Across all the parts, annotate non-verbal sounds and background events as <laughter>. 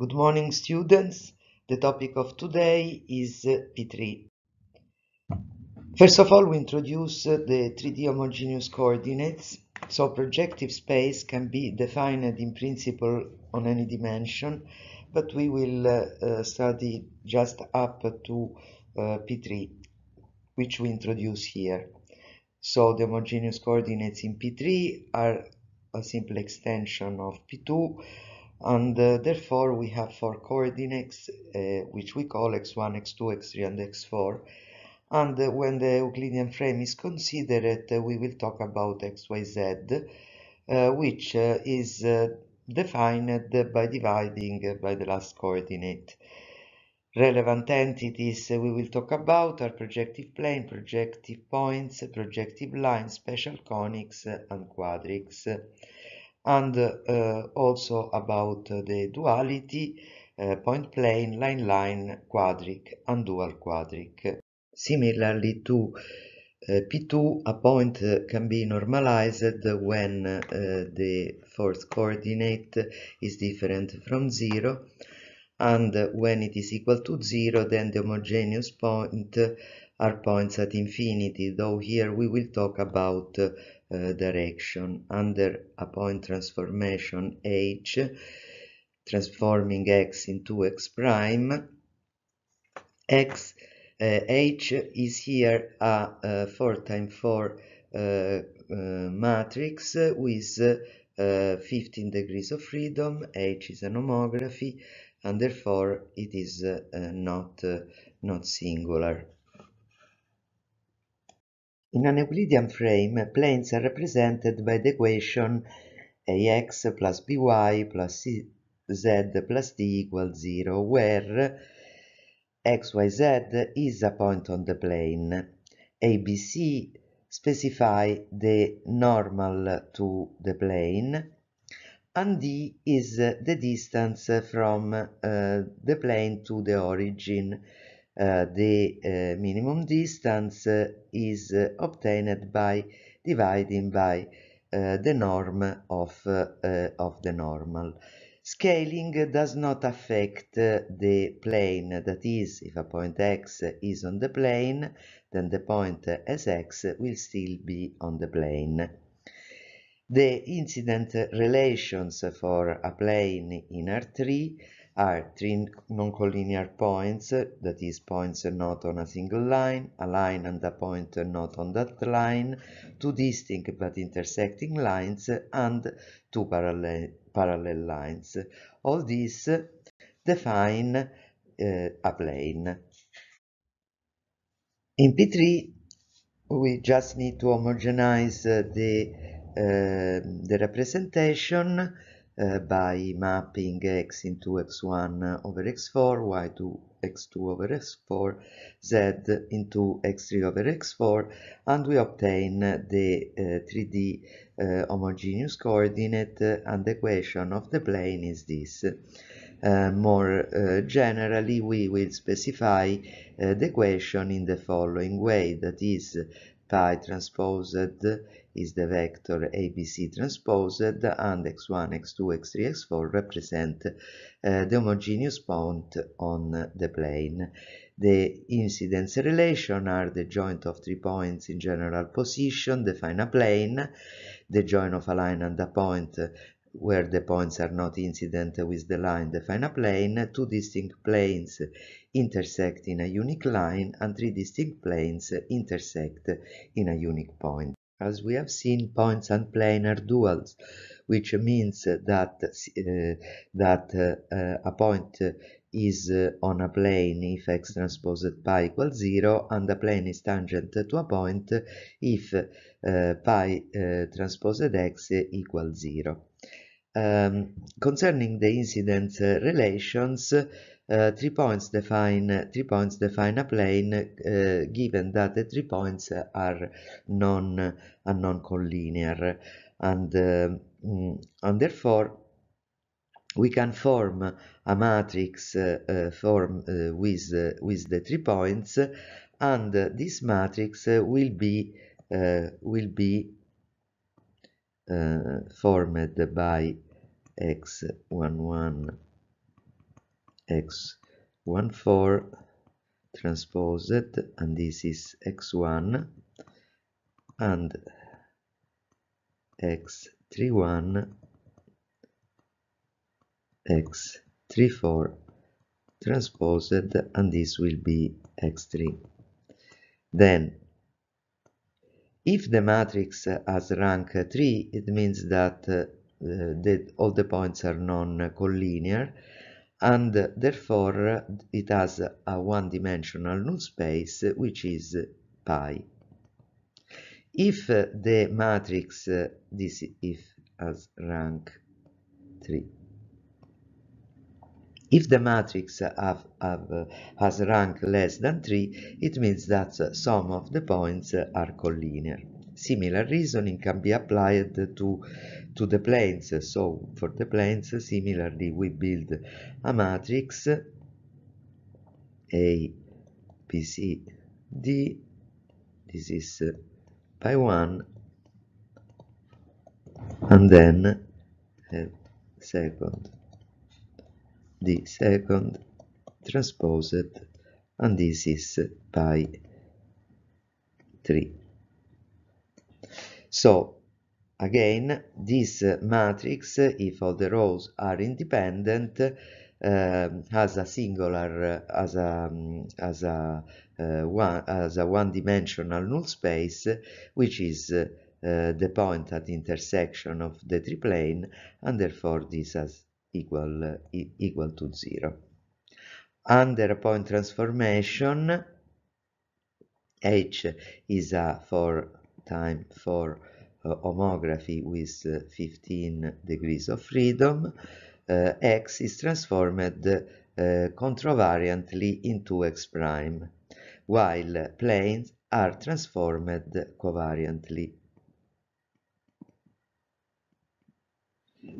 Good morning, students. The topic of today is uh, P3. First of all, we introduce uh, the 3D homogeneous coordinates. So projective space can be defined in principle on any dimension, but we will uh, uh study just up to uh, P3, which we introduce here. So the homogeneous coordinates in P3 are a simple extension of P2 and uh, therefore we have four coordinates uh, which we call x1 x2 x3 and x4 and uh, when the Euclidean frame is considered uh, we will talk about xyz uh, which uh, is defined by dividing by the last coordinate relevant entities we will talk about are projective plane projective points projective lines special conics and quadrics and uh, also about uh, the duality uh, point plane, line line, quadric and dual quadric. Similarly to P2, a point can be normalized when the fourth coordinate is different from 0 and when it is equal to 0 then the homogeneous point are points at infinity, though here we will talk about uh, direction under a point transformation h transforming x into x prime x uh, h is here a, 4 times 4 uh, uh, matrix with uh, 15 degrees of freedom h is an homography and therefore it is uh, not not singular in an Euclidean frame, planes are represented by the equation ax plus by plus z plus d equals 0, where xyz is a point on the plane. ABC specify the normal to the plane, and d is the distance from uh, the plane to the origin. Uh, the uh, minimum distance is uh, obtained by dividing by the norm of, of the normal. Scaling does not affect the plane, that is, if a point x is on the plane, then the point s x will still be on the plane. The incident relations for a plane in R3 are three non-collinear points, that is points not on a single line, a line and a point not on that line, two distinct but intersecting lines, and two parallel, parallel lines. All these define uh, a plane. In P3, we just need to homogenize uh, the, uh, the representation Eh, by mapping x into x1 over x4, y to x2 over x4, z into x3 over x4, and we obtain the uh, 3D uh, homogeneous coordinate uh, and the equation of the plane is this. Eh, more generally, we will specify the equation in the following way, that is, pi transposed is the vector ABC transposed and x1, x2, x3, x4 represent uh, the homogeneous point on the plane. The incidence relation are the joint of three points in general position, define a plane, the joint of a line and a point where the points are not incident with the line define a plane, two distinct planes intersect in a unique line and three distinct planes intersect in a unique point as we have seen points and planar duals which means that uh, uh that uh, uh, a point uh, is on a plane if x transposed pi equals 0 and the plane is tangent to a point if pi transposed x equals 0. Um, concerning the incidence relations, uh, three points define three points define a plane uh, given that the three points are non a non collinear and eh, mm, and therefore we can form a matrix form with with the three points and this matrix will be will be formed by x11 x one four transposed and this is x1 and x31 x34 transposed and this will be x3 then if the matrix has rank 3 it means that, uh, that all the points are non-collinear and therefore it has a one-dimensional null space which is pi. If the matrix this if has rank 3. If the matrix have, have, has rank less than 3, it means that some of the points are collinear. Similar reasoning can be applied to, to the planes. So for the planes, similarly, we build a matrix A, B, C, D. This is uh, by one and then uh, second the second transposed and this is by 3 so again, this matrix, if all the rows are independent, uh, has a singular, uh, as a, um, as a uh, one, as a one-dimensional null space, which is uh, the point at the intersection of the triplane, and therefore this is equal e equal to zero. Under a point transformation, H is a for time for uh, homography with uh, 15 degrees of freedom, uh, x is transformed contravariantly into x prime, while planes are transformed covariantly.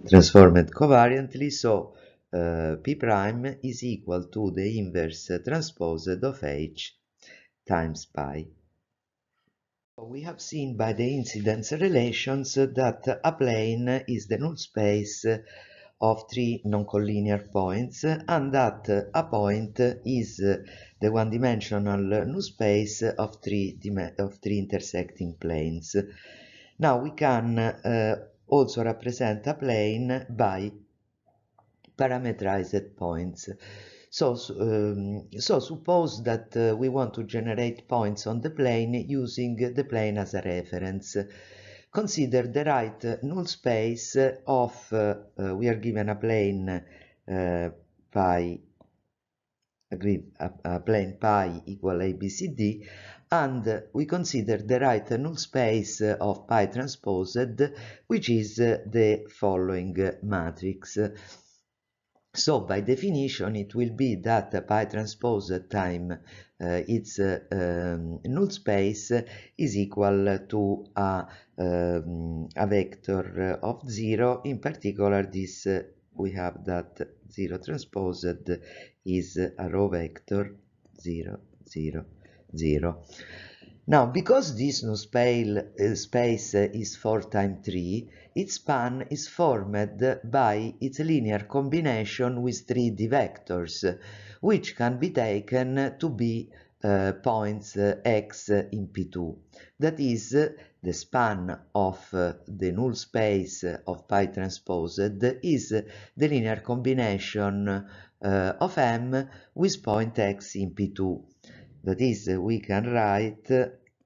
Transformed covariantly, so uh, p prime is equal to the inverse transposed of h times pi. We have seen by the incidence relations that a plane is the null space of three noncollinear points and that a point is the one-dimensional null space of three, of three intersecting planes. Now we can uh, also represent a plane by parameterized points. So, um, so suppose that uh, we want to generate points on the plane using the plane as a reference. Consider the right null space of, uh, uh, we are given a plane uh, pi. agreed a, a plane pi equal ABCD and we consider the right null space of pi transposed which is the following matrix. So by definition, it will be that pi transpose time uh, its uh, um, null space is equal to a, um, a vector of zero. In particular, this uh, we have that zero transposed is a row vector zero zero zero. Now, because this new uh, space is 4 times 3, its span is formed by its linear combination with 3D vectors, which can be taken to be uh, points uh, x in P2. That is, uh, the span of the null space of pi transposed is the linear combination uh, of m with point x in P2 that is we can write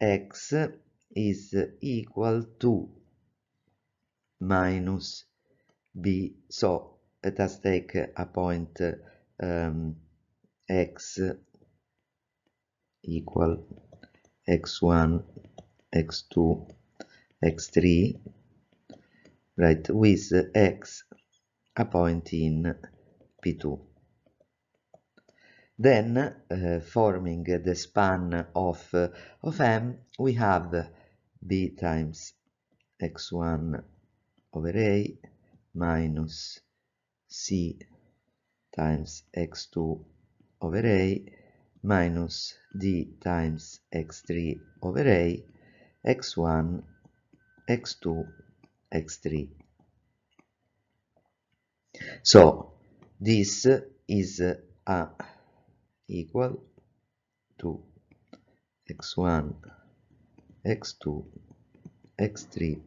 x is equal to minus b so let us take a point um, x equal x1 x2 x3 right with x a point in p2 then, uh, forming the span of, of M, we have b times x1 over a minus c times x2 over a minus d times x3 over a x1 x2 x3 so this is a equal to x1 x2 x3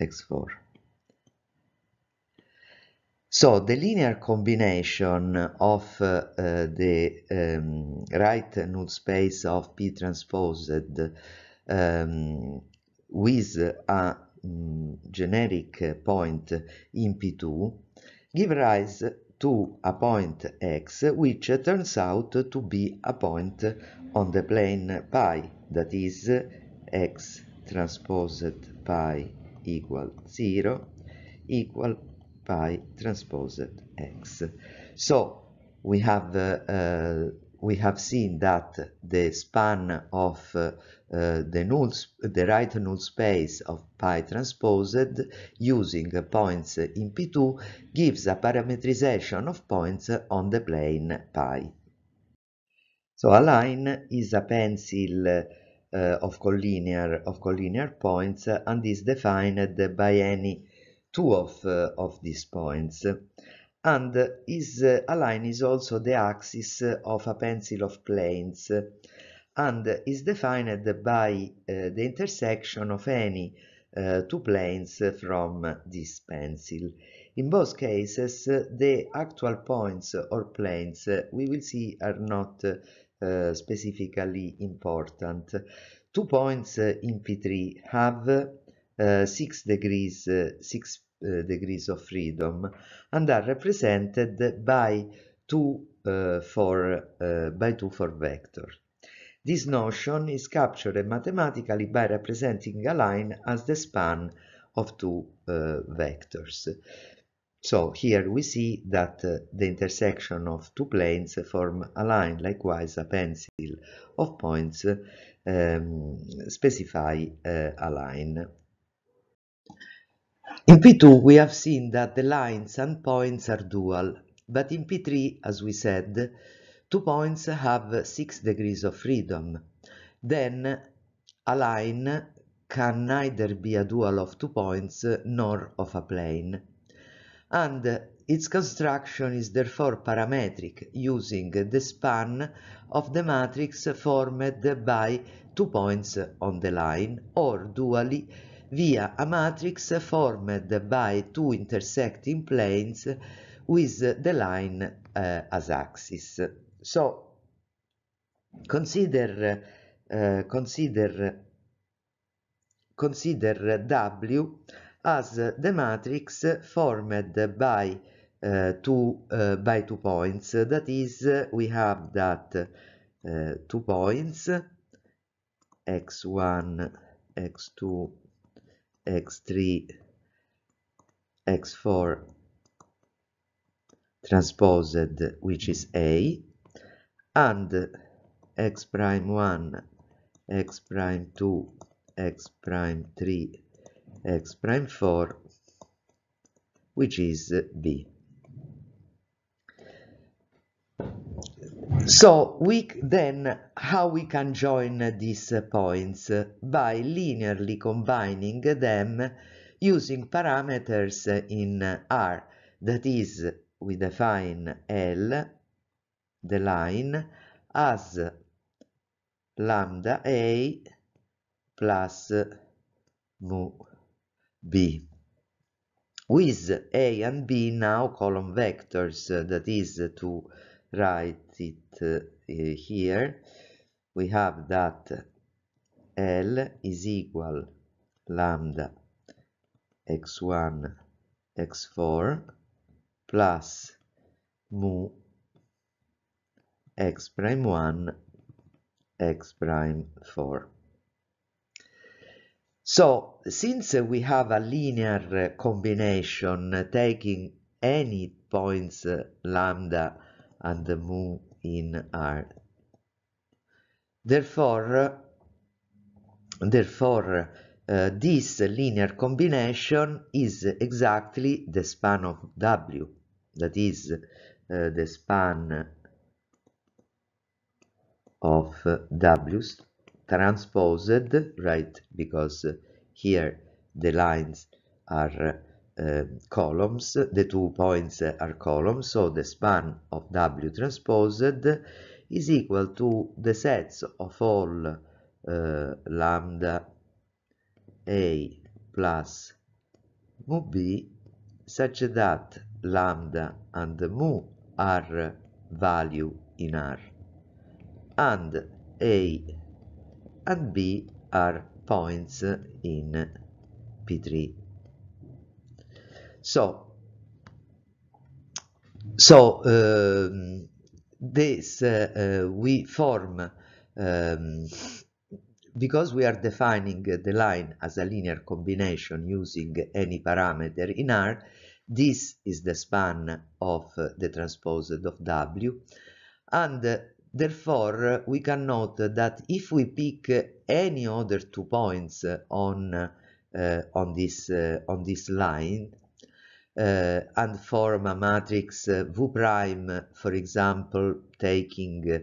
x4 so the linear combination of uh, uh, the um, right null space of p transposed um, with a um, generic point in p2 give rise to a point x, which turns out to be a point on the plane pi, that is x transposed pi equal 0 equal pi transposed x. So we have uh, uh, we have seen that the span of uh, the null the right null space of pi transposed using points in P2 gives a parametrization of points on the plane pi. So a line is a pencil uh, of collinear of collinear points and is defined by any two of, uh, of these points and a line is also the axis of a pencil of planes and is defined by uh, the intersection of any uh, two planes from this pencil. In both cases, the actual points or planes we will see are not uh, specifically important. Two points in P3 have uh, 6 degrees, uh, 6 Eh, degrees of freedom and are represented by 2 eh, for eh, by 2 for vector. This notion is captured mathematically by representing a line as the span of two vectors. So here we see that uh, the intersection of two planes form a line, likewise a pencil of points um, specify uh, a line. In P2, we have seen that the lines and points are dual, but in P3, as we said, two points have 6 degrees of freedom. Then a line can neither be a dual of two points nor of a plane. And its construction is therefore parametric, using the span of the matrix formed by two points on the line, or dually via a matrix formed by two intersecting planes with the line uh, as axis. So consider uh, consider consider W as the matrix formed by uh, two uh, by two points that is we have that uh, two points x1 x2 x3 x4 transposed which is a and x prime 1 x prime 2 x prime 3 x prime 4 which is b So we then how we can join these points by linearly combining them using parameters in R that is we define L the line as lambda A plus mu B with A and B now column vectors that is to write it uh, here, we have that L is equal lambda x1 x4 plus mu x prime 1 x prime 4 so since we have a linear combination taking any points uh, lambda and mu in R. Therefore, therefore uh, this linear combination is exactly the span of W, that is uh, the span of W transposed, right, because here the lines are Ehm, columns, the two points are columns, so the span of W transposed is equal to the sets of all eh, lambda A plus mu B such that lambda and mu are value in R and A and B are points in P3. So, so um, this uh, uh, we form um, because we are defining the line as a linear combination using any parameter in R, this is the span of the transposed of W, and uh, therefore uh, we can note that if we pick any other two points on uh, on this uh, on this line, uh, and form a matrix uh, V prime, for example, taking uh,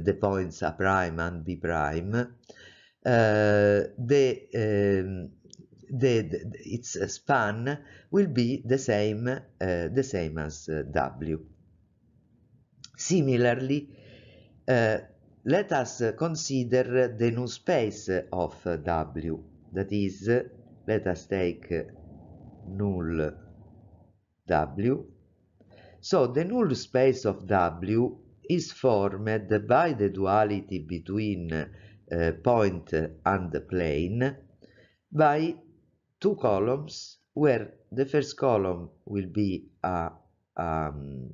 the points A prime and B prime. the um, the, the, its span will be the same uh, the same as uh, w similarly uh, let us consider the new space of w that is let us take null W. So the null space of W is formed by the duality between uh, point and plane by two columns where the first column will be a, um,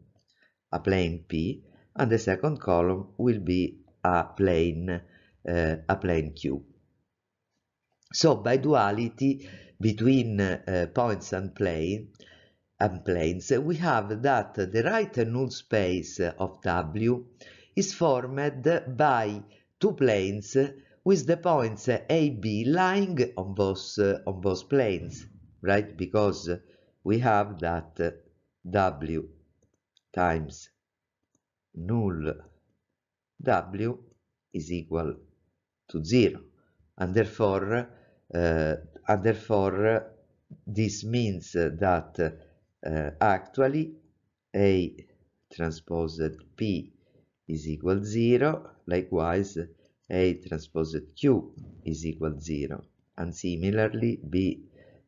a plane P and the second column will be a plane uh, a plane Q. So by duality between uh, points and plane and planes, we have that the right null space of W is formed by two planes with the points AB lying on both, on both planes, right? Because we have that W times null W is equal to zero and therefore uh, and therefore this means that uh, actually A transposed P is equal 0, likewise A transposed Q is equal 0, and similarly B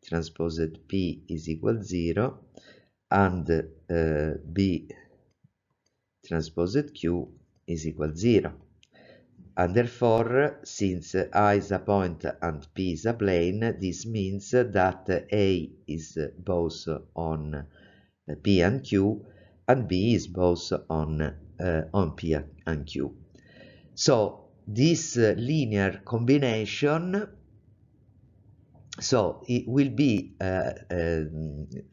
transposed P is equal 0, and uh, B transposed Q is equal 0. and therefore, since A is a point and P is a plane, this means that A is both on uh, P and Q, and B is both on, uh, on P and Q. So this uh, linear combination so it will be uh, uh,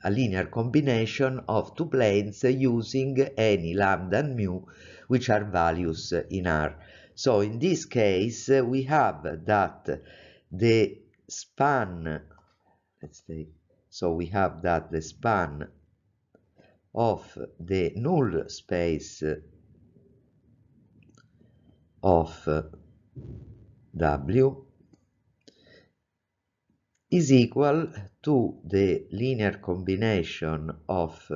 a linear combination of two planes using any lambda and mu which are values in R. So in this case, uh, we have that the span, let's say, so we have that the span of the null space uh, of uh, W is equal to the linear combination of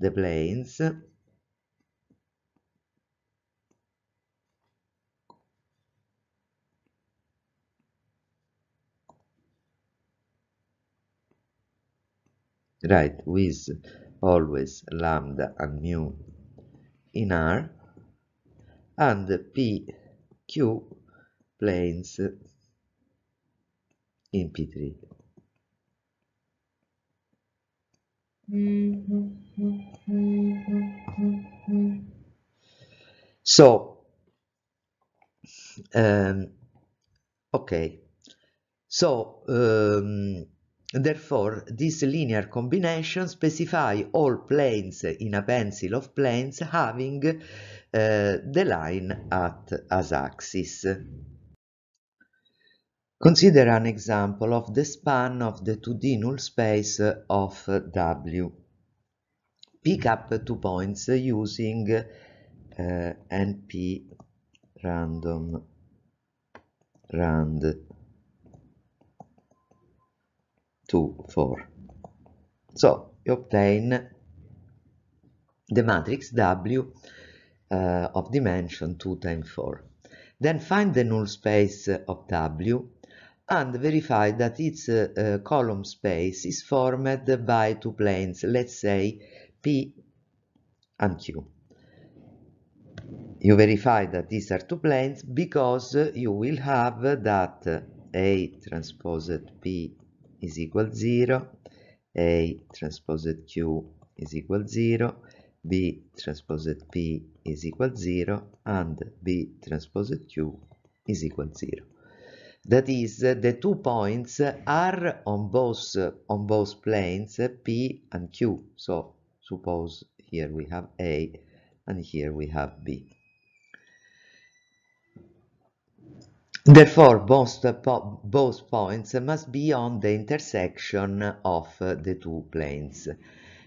the planes write with always lambda and mu in R and PQ planes in P3. So, um, okay, so um, Therefore, this linear combination specify all planes in a pencil of planes having uh, the line at as axis. Consider an example of the span of the 2D null space of W. Pick up two points using uh, NP random rand 2, 4. So you obtain the matrix W uh, of dimension 2 times 4. Then find the null space of W and verify that its uh, uh, column space is formed by two planes, let's say P and Q. You verify that these are two planes because you will have that A transpose P is equal 0 A transposed Q is equal 0 B transposed P is equal 0 and B transposed Q is equal 0 that is the two points are on both on both planes P and Q so suppose here we have A and here we have B Therefore, both, po both points must be on the intersection of uh, the two planes.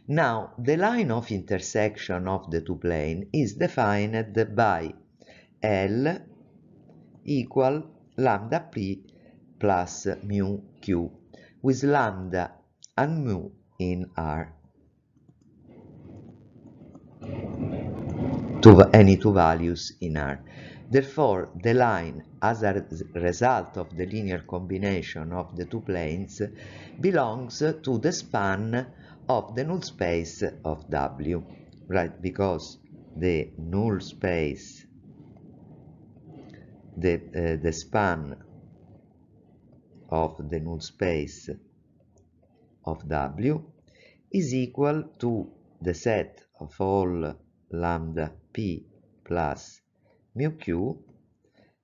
Now, the line of intersection of the two planes is defined by L equal lambda p plus mu q, with lambda and mu in R. To any two values in R. Therefore, the line, as a result of the linear combination of the two planes, belongs to the span of the null space of W, right? Because the null space, the, uh, the span of the null space of W is equal to the set of all lambda p plus mu q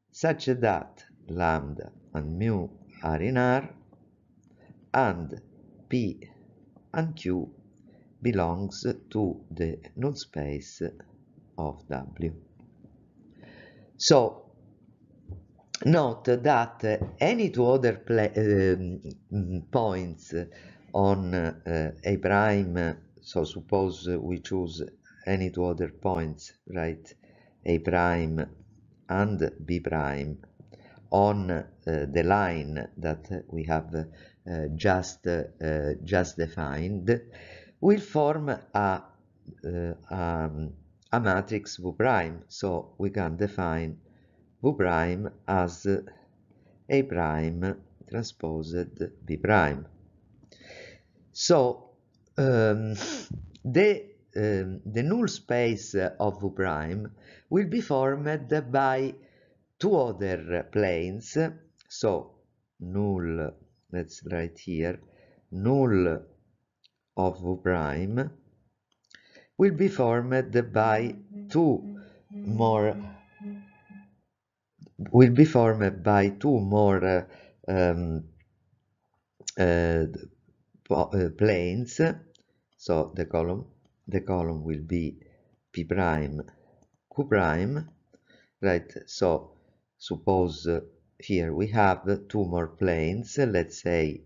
such that lambda and mu are in R and P and Q belongs to the null space of W. So note that any two other um, points on uh, A prime, so suppose we choose any two other points, right? A prime and B prime on uh, the line that we have uh, just uh, just defined will form a uh, um, a matrix V prime so we can define V prime as A prime transposed B prime so um, the um, the null space of V prime will be formed by two other planes. So null, let's write here, null of V prime will be formed by two more will be formed by two more um, uh, um, uh, planes so the column the column will be p prime q prime right so suppose uh, here we have two more planes uh, let's say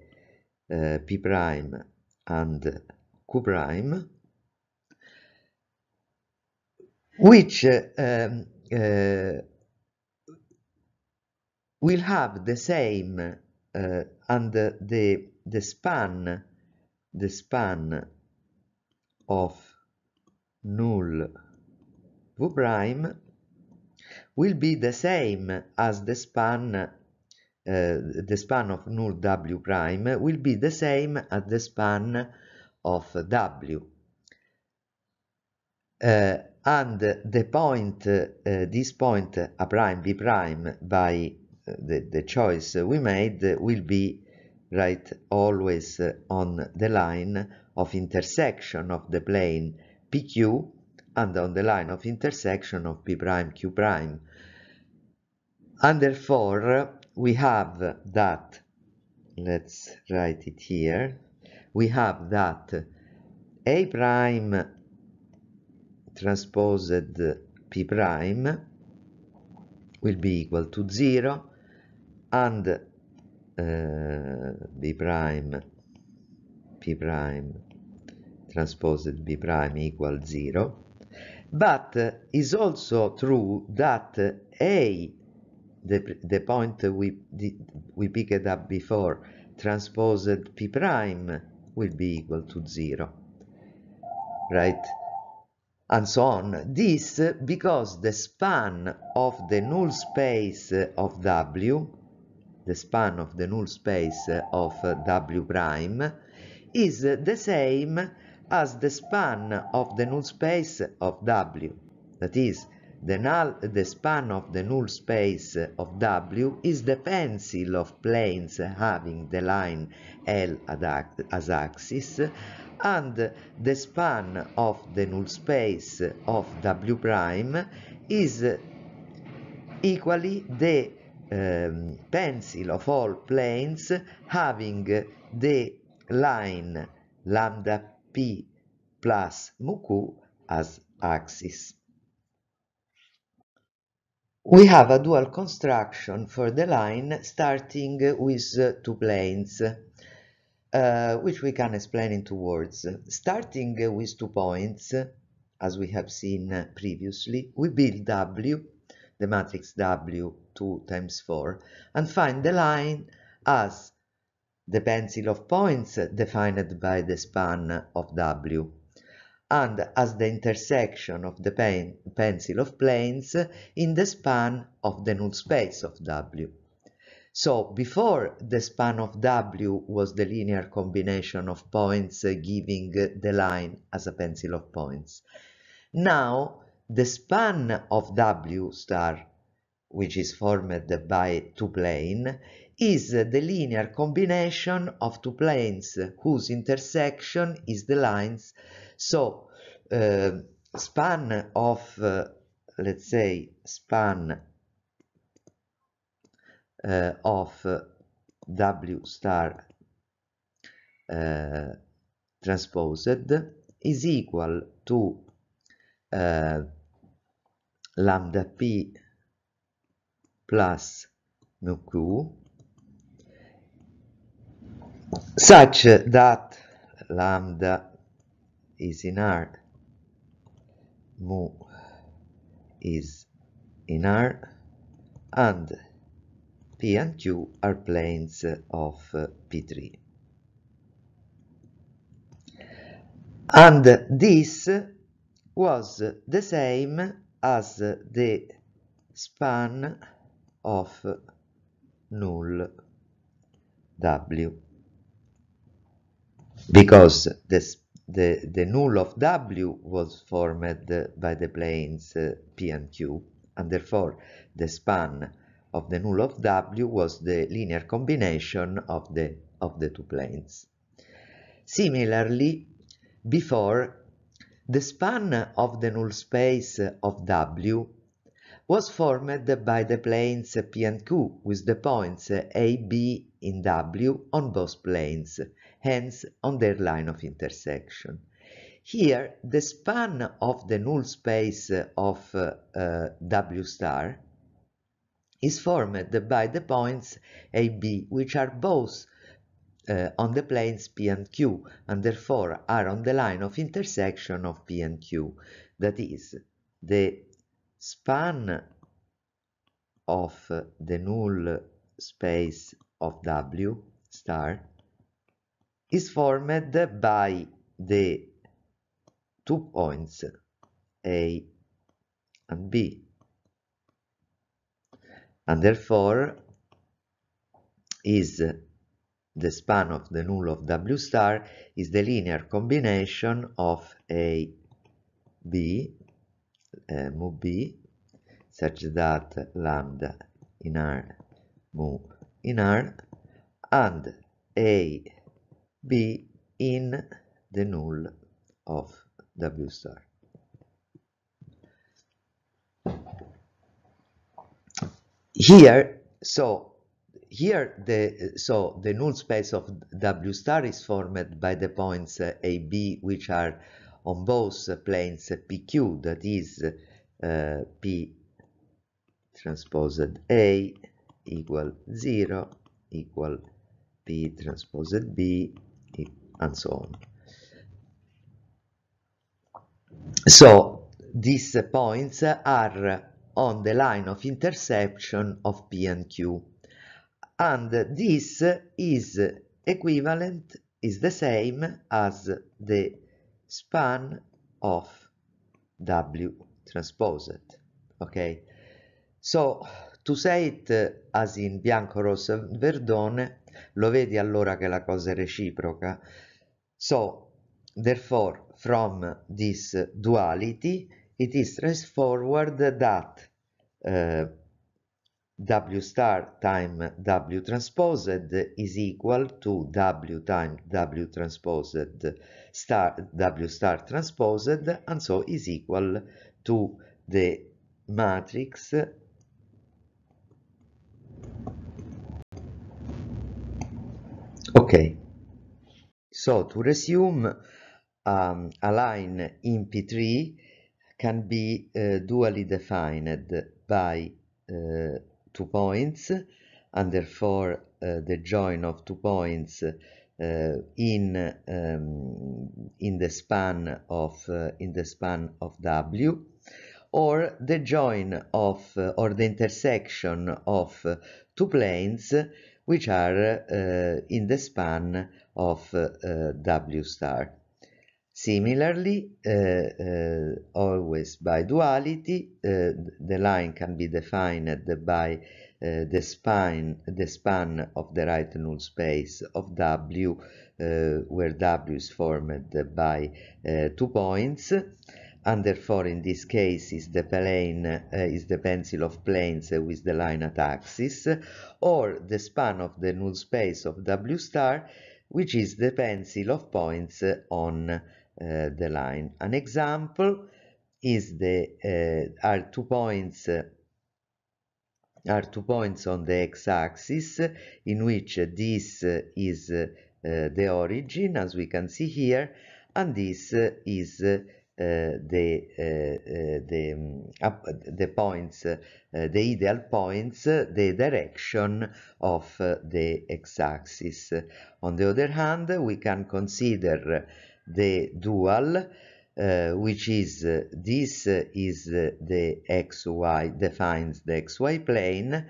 uh, p prime and q prime which uh, um, uh, will have the same uh, and the the span the span of null v prime will be the same as the span uh, the span of null w prime will be the same as the span of w uh, and the point uh, this point a prime b prime by uh, the, the choice we made will be right always uh, on the line of intersection of the plane PQ and on the line of intersection of P prime Q prime. And therefore we have that, let's write it here, we have that A prime transposed P prime will be equal to 0 and Eh, b prime p prime transposed b prime equal 0 but is also true that a the, the point we we picked up before transposed p prime will be equal to 0 right and so on this because the span of the null space of w the span of the null space of W prime, is the same as the span of the null space of W. That is, the, null, the span of the null space of W is the pencil of planes having the line L as axis and the span of the null space of W prime is equally the um, ehm, pencil of all planes having the line lambda p plus mu q as axis. We have a dual construction for the line starting with uh, two planes, uh, which we can explain in two words. Starting with two points, as we have seen uh, previously, we build W the matrix W 2 times 4 and find the line as the pencil of points defined by the span of W and as the intersection of the pen pencil of planes in the span of the null space of W. So before the span of W was the linear combination of points giving the line as a pencil of points. Now the span of W star, which is formed by two planes, is the linear combination of two planes whose intersection is the lines. So uh, span of, uh, let's say, span uh, of uh, W star uh, transposed is equal to uh, lambda p plus mu q such that lambda is in R, mu is in R, and p and q are planes of p3 and this was the same as the span of null w because the, the, the null of w was formed by the planes uh, p and q and therefore the span of the null of w was the linear combination of the of the two planes similarly before the span of the null space of W was formed by the planes P and Q with the points A, B in W on both planes, hence on their line of intersection. Here, the span of the null space of uh, uh, W star is formed by the points A, B, which are both uh, on the planes P and Q and therefore are on the line of intersection of P and Q. That is, the span of the null space of W star is formed by the two points A and B and therefore is the span of the null of W star is the linear combination of A, B, uh, mu B, such that lambda in R, mu in R, and A, B in the null of W star. Here, so here the so the null space of W star is formed by the points uh, AB which are on both planes uh, PQ that is uh, P transposed A equal 0 equal P transposed B and so on. So these points are on the line of intersection of P and Q. and this is equivalent is the same as the span of W transposed. Okay, so to say it uh, as in bianco, rosso, verdone, lo vedi allora che la cosa è reciproca. So, therefore, from this duality, it is straightforward that uh, w star time w transposed is equal to w times w transposed star w star transposed and so is equal to the matrix okay so to resume um, a line in p3 can be uh, dually defined by uh, two points and therefore uh, the join of two points uh, in um, in the span of uh, in the span of w or the join of uh, or the intersection of two planes which are in the span of w star Similarly, uh, uh, always by duality, uh, the line can be defined by uh, the spine, the span of the right null space of W, uh, where W is formed by uh, two points, and therefore in this case is the plane, is the pencil of planes with the line at axis, or the span of the null space of W star, which is the pencil of points on Eh, the line. An example is the eh, are two points are two points on the x-axis in which this is eh, the origin as we can see here and this is the the mm, the points the ideal points the direction of the x-axis on the other hand we can consider the dual uh, which is uh, this uh, is the xy defines the xy plane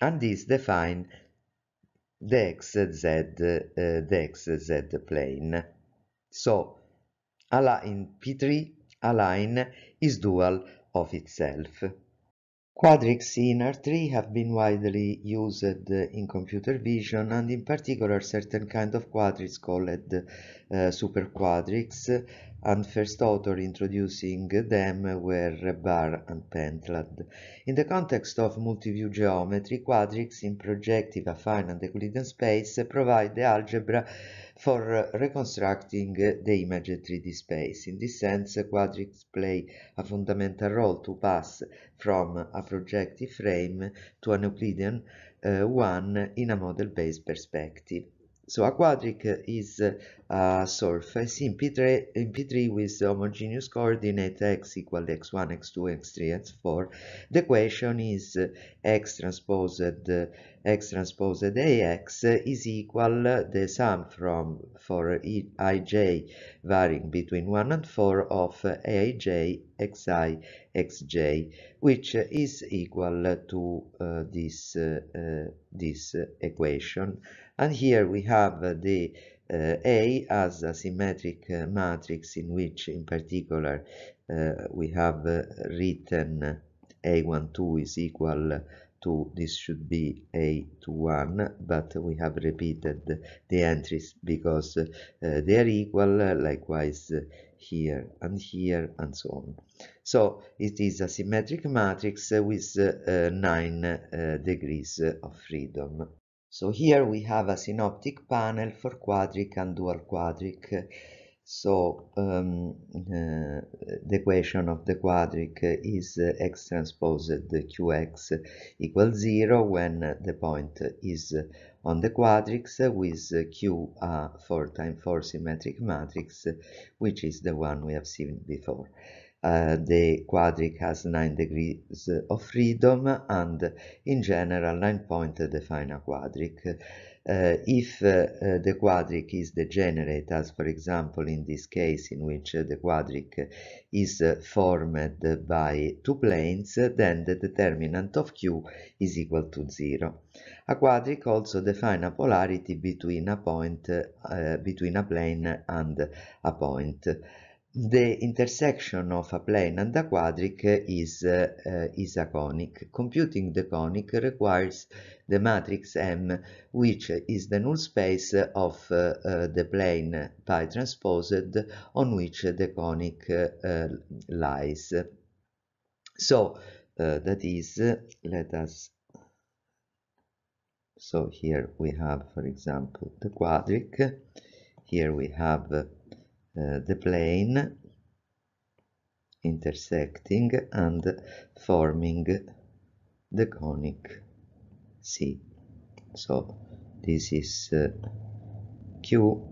and this define the xz uh, the xz plane so align p3 align is dual of itself Quadrics R3 have been widely used in computer vision and in particular certain kind of quadrics called uh, superquadrics and first author introducing them were Barr and Pentland. In the context of multiview geometry, quadrics in projective affine and Euclidean space provide the algebra for reconstructing the image 3D space. In this sense, Quadrix play a fundamental role to pass from a projective frame to an Euclidean uh, one in a model-based perspective. So a quadric is a surface in P3, in P3 with homogeneous coordinate x equal x1, x2, x3, x4. The equation is x transposed x transposed ax is equal the sum from for ij varying between 1 and 4 of aij, xi, xj, which is equal to uh, this, uh, uh this equation and here we have uh, the uh, A as a symmetric uh, matrix in which in particular we have written A12 is equal to this should be a to 1 but we have repeated the entries because uh, they are equal uh, likewise uh, here and here and so on so it is a symmetric matrix with 9 degrees of freedom so here we have a synoptic panel for quadric and dual quadric. So um, uh, the equation of the quadric is x transposed qx equals 0 when the point is on the quadrics with q a uh, 4 times 4 symmetric matrix, which is the one we have seen before uh, the quadric has 9 degrees of freedom and in general 9 points define a quadric. Uh, if uh, uh the quadric is degenerate, as for example in this case in which uh, the quadric is uh, formed by two planes, then the determinant of Q is equal to 0. A quadric also defines a polarity between a point, between a plane and a point the intersection of a plane and a quadric is, uh, uh, is a conic. Computing the conic requires the matrix M, which is the null space of uh, the plane pi transposed on which the conic eh, lies. So, that is, let us, so here we have, for example, the quadric, here we have Eh, the plane intersecting and forming the conic C. So this is uh, Q,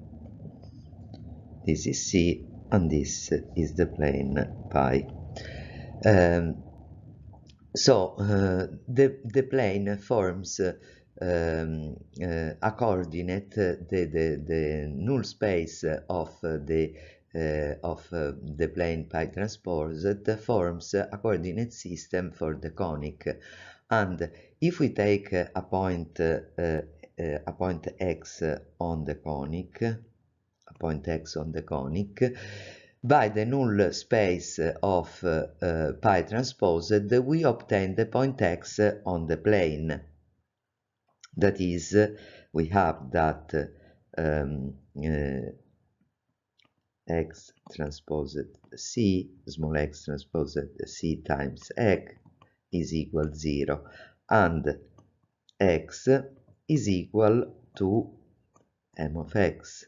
this is C, and this is the plane pi. Um, so uh, the, the plane forms um, ehm, eh, a coordinate, the, the, the null space of the uh, of uh, the plane pi transpose that forms a coordinate system for the conic and if we take a point uh, a point x on the conic a point x on the conic by the null space of pi transpose we obtain the point x on the plane that is, we have that um, uh, x transposed c, small x transposed c times x is equal 0 and x is equal to m of x.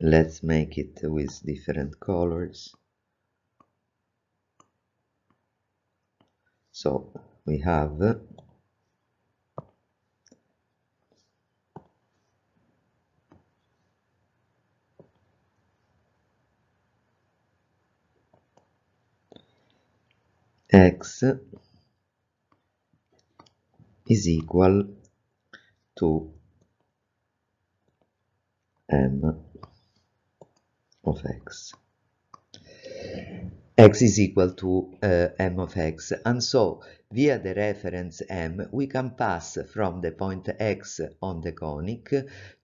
Let's make it with different colors. so we have x is equal to m of x x is equal to uh, m of x and so via the reference m we can pass from the point x on the conic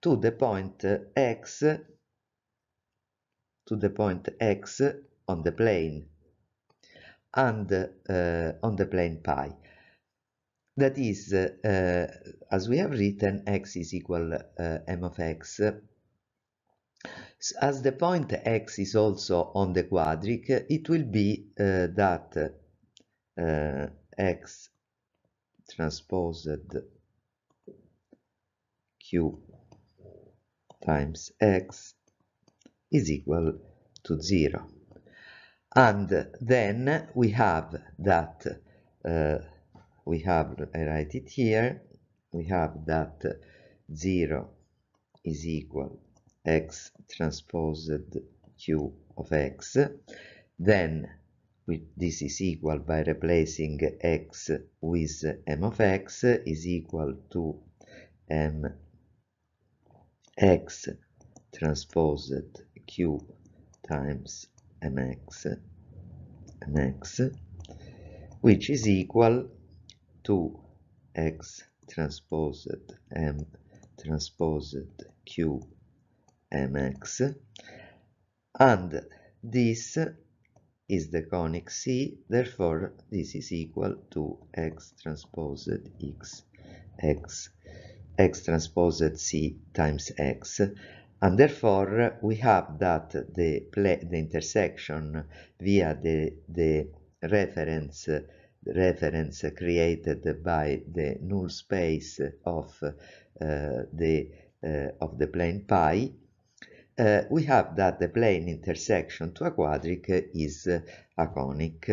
to the point x to the point x on the plane and uh, on the plane pi that is uh, as we have written x is equal uh, m of x as the point x is also on the quadric, it will be uh, that uh, x transposed q times x is equal to 0. And then we have that, uh, we have, I write it here, we have that 0 is equal x transposed q of x then this is equal by replacing x with m of x is equal to m x transposed q times mx mx which is equal to x transposed m transposed q mx and this is the conic C therefore this is equal to x transposed x x x transposed C times x and therefore we have that the the intersection via the the reference reference created by the null space of uh, the uh, of the plane pi uh, we have that the plane intersection to a quadric is eh, a conic.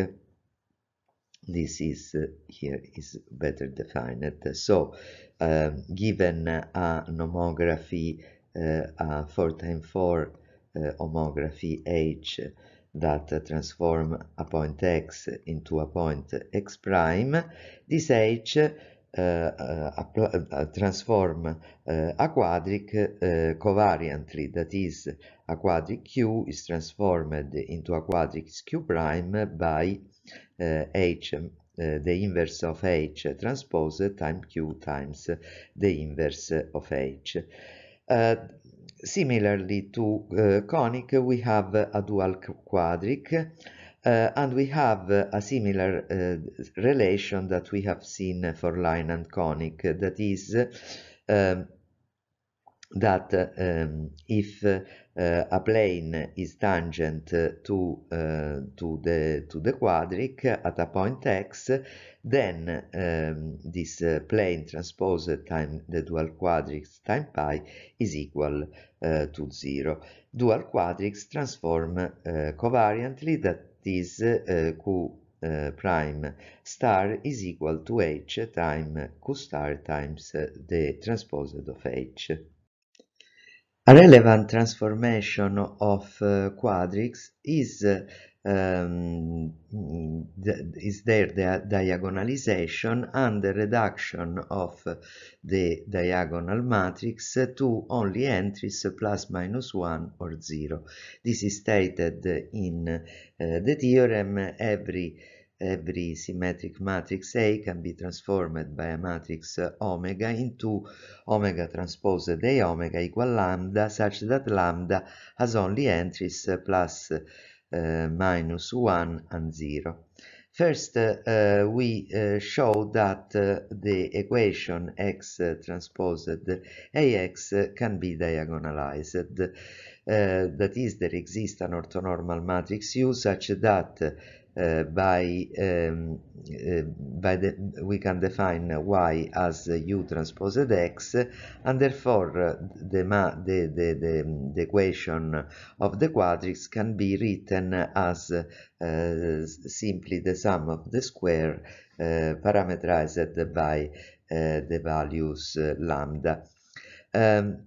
This is eh, here is better defined. So, ehm, given a nomography, a 4 times 4 homography H that transform a point X into a point X prime, this H uh, transform eh, aquatic eh, covariantly, that is, a quadric Q is transformed into a quadric Q prime by H, the inverse of H transpose times Q times the inverse of H. similarly to conic, we have a dual quadric. Uh, and we have uh, a similar uh, relation that we have seen for line and conic, that is um, that um, if uh, a plane is tangent uh, to uh, to the to the quadric at a point x then um, this plane transpose time the dual quadrics time pi is equal to zero dual quadrics transform covariantly that this eh, q eh, prime star is equal to h times q star times the transposed of h. A relevant transformation of eh, quadrics is um, is there the diagonalization and the reduction of the diagonal matrix to only entries plus minus 1 or 0. This is stated in uh, the theorem every Every symmetric matrix A can be transformed by a matrix omega into omega transpose A omega equal lambda such that lambda has only entries plus Eh, minus 1 and 0. First, eh, we eh, show that the equation x transposed ax can be diagonalized. that is, there exists an orthonormal matrix U such that by um, by the we can define y as u transpose x and therefore the, the, the, the, the equation of the quadrics can be written as simply the sum of the square parameterized by the values lambda um,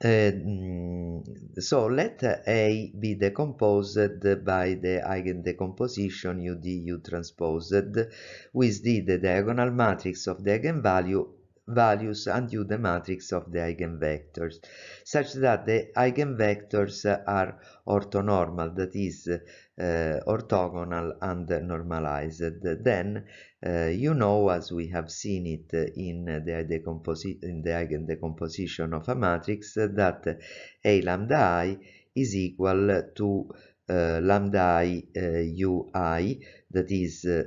uh, so let A be decomposed by the eigendecomposition UDU transposed with D the diagonal matrix of the eigenvalue values and U the matrix of the eigenvectors such that the eigenvectors are orthonormal that is Eh, orthogonal and normalized. Then eh, you know, as we have seen it in the, in the eigendecomposition of a matrix, that A lambda i is equal to uh, lambda i uh, ui that is uh,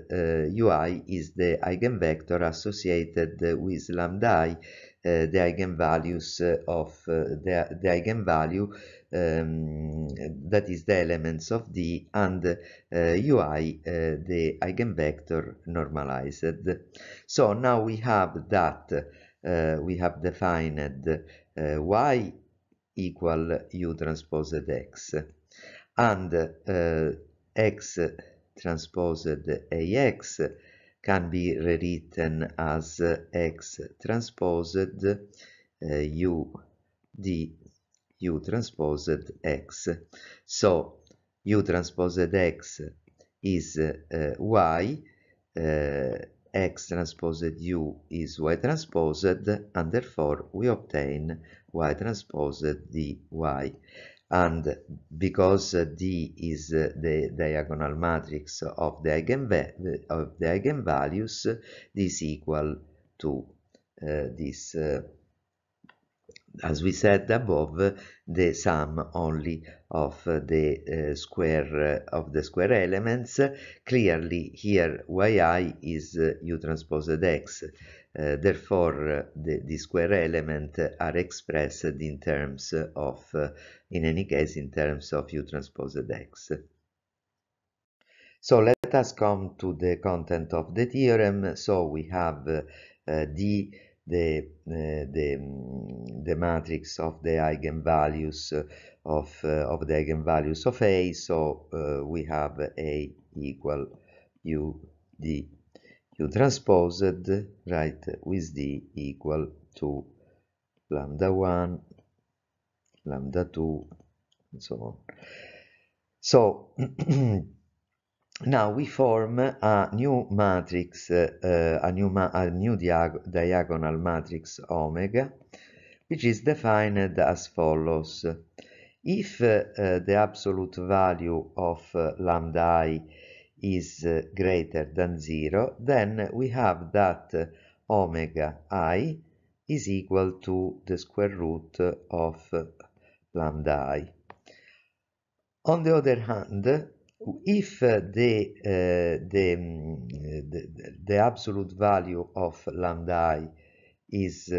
ui is the eigenvector associated with lambda i the eigenvalues of the, the eigenvalue um, that is the elements of D and UI, uh, uh, the eigenvector normalized. So now we have that uh, we have defined Y equal U transposed X and X transposed AX can be rewritten as X transposed uh, U D u transposed x. So u transposed x is uh, y, uh, x transposed u is y transposed, and therefore we obtain y transposed dy. And because D is the diagonal matrix of the, of the eigenvalues, this equal to uh, this uh, as we said above, the sum only of the uh, square uh, of the square elements. Clearly, here yi is uh, u transposed x. therefore, the, the, square element are expressed in terms of, in any case, in terms of u transposed x. So let us come to the content of the theorem. So we have d the uh, the mm, the matrix of the eigenvalues uh, of, uh, of the eigenvalues of A, so uh, we have A equal U D U transposed, right, with D equal to lambda 1, lambda 2, and so on. So, <clears throat> now we form a new matrix, uh, a new, ma a new diag diagonal matrix omega, which is defined as follows. If uh, the absolute value of uh, lambda i is uh, greater than 0, then we have that omega i is equal to the square root of lambda i. On the other hand, if the, uh, mm, the, the, the, absolute value of lambda i is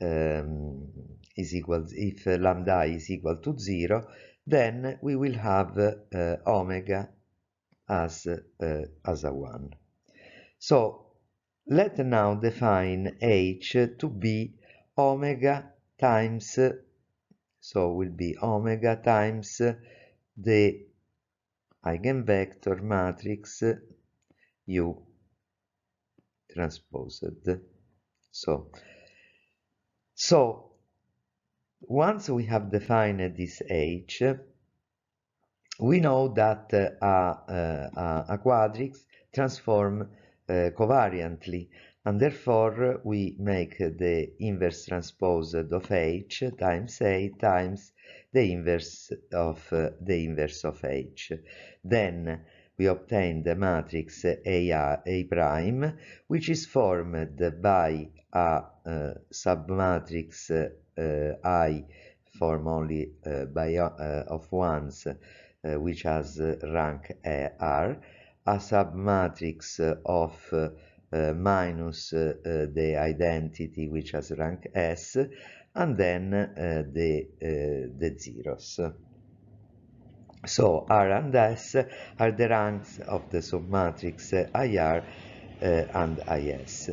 um, is equal if lambda is equal to 0 then we will have uh, omega as uh, as a 1 so let now define h to be omega times so will be omega times the eigenvector matrix u transposed so so once we have defined this H, we know that uh, uh, a quadrix transform uh, covariantly and therefore uh, we make the inverse transpose of h times a times the inverse of uh, the inverse of h. Then we obtain the matrix A prime, which is formed by a uh, submatrix uh, I form only uh, by uh, of ones uh, which has rank R, a submatrix of uh, minus the identity which has rank S, and then the, the zeros. So R and S are the ranks of the submatrix IR uh, and IS.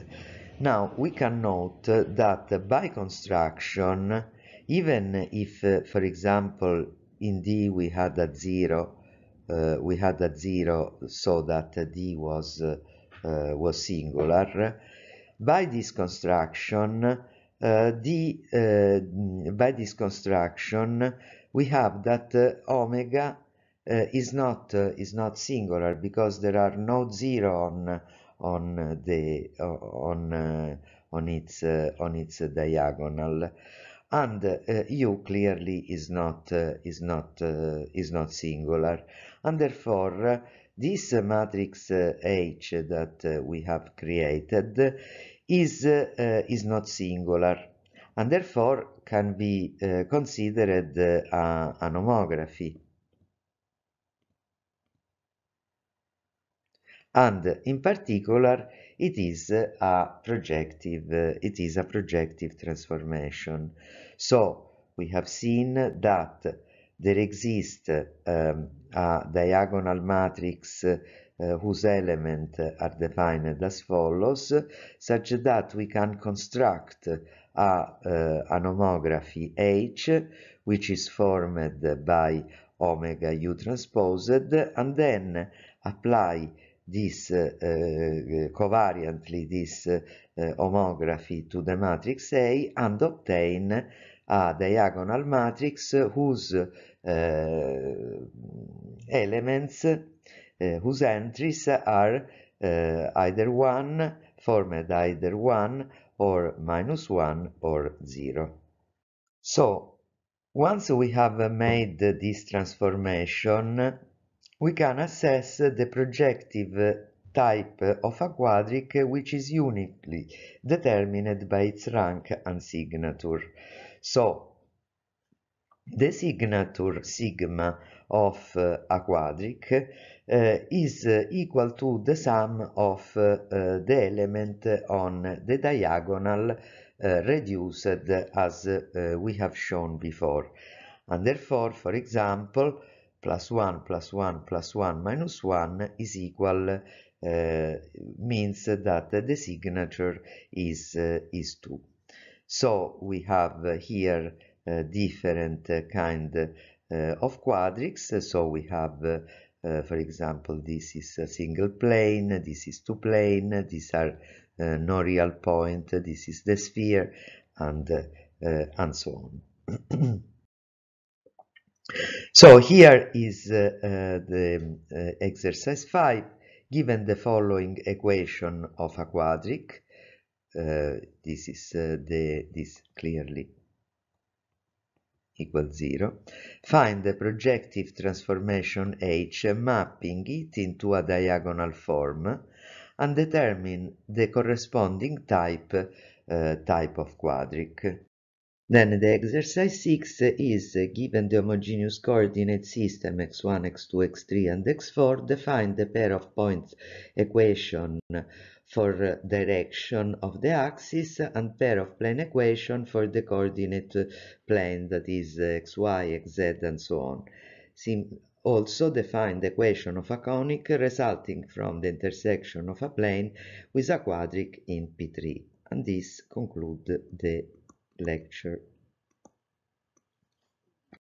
Now we can note that by construction, even if, uh, for example, in D we had a zero, uh, we had a zero so that D was uh, uh, was singular. By this construction, uh, D by this construction we have that uh, omega uh, is not uh, is not singular because there are no zero on on the on on its on its diagonal and uh, u clearly is not uh, is not uh, is not singular and therefore this matrix h that we have created is is not singular and therefore can be uh, considered uh, an homography. And in particular, it is a projective, uh, it is a projective transformation. So we have seen that there exists um, ehm, a diagonal matrix uh, whose elements are defined as follows, such that we can construct a uh, anomography H, which is formed by omega u transposed, and then apply this uh, covariantly this homography to the matrix A and obtain a diagonal matrix whose elements uh, whose entries are uh, either one, formed either one, or minus 1 or 0. So once we have made this transformation, we can assess the projective type of a quadric which is uniquely determined by its rank and signature. So the signature sigma of uh, a quadric uh, is uh, equal to the sum of the element on the diagonal reduced as we have shown before. And therefore, for example, plus 1 plus 1 plus 1 minus 1 is equal uh, means that the signature is uh, is 2 so we have here uh, different kind uh, of quadrics. So we have, uh, uh, for example, this is a single plane, this is two plane, these are no real point, this is the sphere, and, and so on. <clears throat> so here is the exercise 5 given the following equation of a quadric, uh, this is uh, the this clearly equals 0, find the projective transformation H mapping it into a diagonal form and determine the corresponding type, uh, type of quadric. Then the exercise 6 is, given the homogeneous coordinate system x1, x2, x3 and x4, define the pair of points equation for direction of the axis and pair of plane equation for the coordinate plane that is x, y, x, z and so on. Sim also define the equation of a conic resulting from the intersection of a plane with a quadric in P3. And this concludes the lecture.